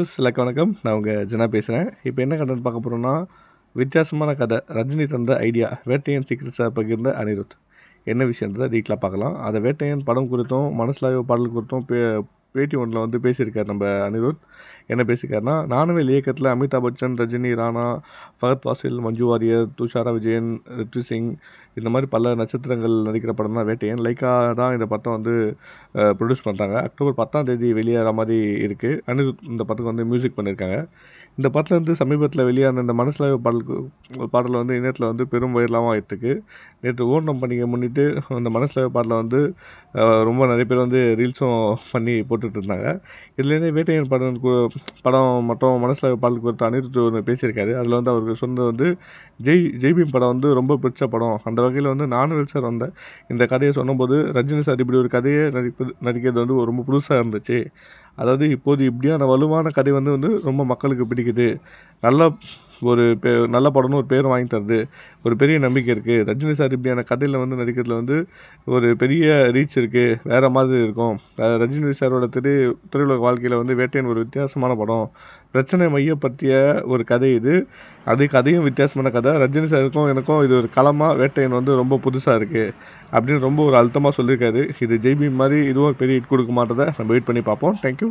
எல்லாக்கு வணக்கம் நான் உங்கள் ஜனா பேசுகிறேன் இப்போ என்ன கண்டென்ட் பார்க்க போகிறோம்னா வித்தியாசமான கதை ரஜினி தந்த ஐடியா வேட்டையன் சீக்கிரட்ஸாக பகிர்ந்த அனிருத் என்ன விஷயன்றதை டீட்டெயிலாக பார்க்கலாம் அதை வேட்டையன் படம் குறித்தும் மனசிலாயோ பாடல் குறித்தும் பே பேட்டி ஒன்றில் வந்து பேசியிருக்கார் நம்ம அனிருத் என்ன பேசியிருக்காருனா நானவேல் இயக்கத்தில் அமிதாப் பச்சன் ரஜினி ராணா ஃபகத் வாசில் மஞ்சு வாரியர் துஷாரா விஜயன் ரித்வி சிங் இந்த மாதிரி பல நட்சத்திரங்கள் நடிக்கிற படம் தான் வேட்டையன் லைக்காக தான் இந்த படம் வந்து ப்ரொடியூஸ் பண்ணுறாங்க அக்டோபர் பத்தாம் தேதி வெளியேற மாதிரி இருக்குது அனிருத் இந்த படத்துக்கு வந்து மியூசிக் பண்ணியிருக்காங்க இந்த படத்தில் வந்து சமீபத்தில் வெளியான இந்த மனசில் பாடலுக்கு பாடலில் வந்து இணையத்தில் வந்து பெரும் வயலாகவும் ஆகிட்டுருக்கு நேற்று ஓணம் பண்ணிக்க முன்னிட்டு அந்த மனசில் பாடலில் வந்து ரொம்ப நிறைய பேர் வந்து ரீல்ஸும் பண்ணி போட்டுட்டு இருந்தாங்க இதுலேருந்து வேட்டையன் படம் படம் மட்டும் மனசில் பாடல் குறித்து அனிருத் ஒன்று பேசியிருக்காரு அதில் வந்து அவருக்கு சொன்னது வந்து ஜெய் ஜெய்பீம் படம் வந்து ரொம்ப பிடிச்ச படம் அந்த வகையில் வந்து நானும் சார் வந்தேன் இந்த கதையை சொன்னபோது ரஜினி சார் இப்படி ஒரு கதையை நடிப்பு நடிக்கிறது வந்து ரொம்ப புதுசாக இருந்துச்சு அதாவது இப்போது இப்படியான வலுவான கதை வந்து வந்து ரொம்ப மக்களுக்கு பிடிக்குது நல்ல ஒரு பே நல்ல படம்னு ஒரு பேர் வாங்கி தருது ஒரு பெரிய நம்பிக்கை இருக்குது ரஜினி சார் இப்படியான கதையில் வந்து நடிக்கிறதுல வந்து ஒரு பெரிய ரீச் இருக்குது வேறு மாதிரி இருக்கும் ரஜினி சாரோட திரு திரையுலக வாழ்க்கையில் வந்து வேட்டையின் ஒரு வித்தியாசமான படம் பிரச்சனை மையப்பற்றிய ஒரு கதை இது அது கதையும் வித்தியாசமான கதை ரஜினி சாருக்கும் எனக்கும் இது ஒரு களமாக வேட்டையன் வந்து ரொம்ப புதுசாக இருக்குது அப்படின்னு ரொம்ப ஒரு அழுத்தமாக சொல்லியிருக்காரு இது ஜெய்பி மாதிரி இதுவும் பெரிய ஹிட் கொடுக்க மாட்டதை நம்ம வெயிட் பண்ணி பார்ப்போம் தேங்க்யூ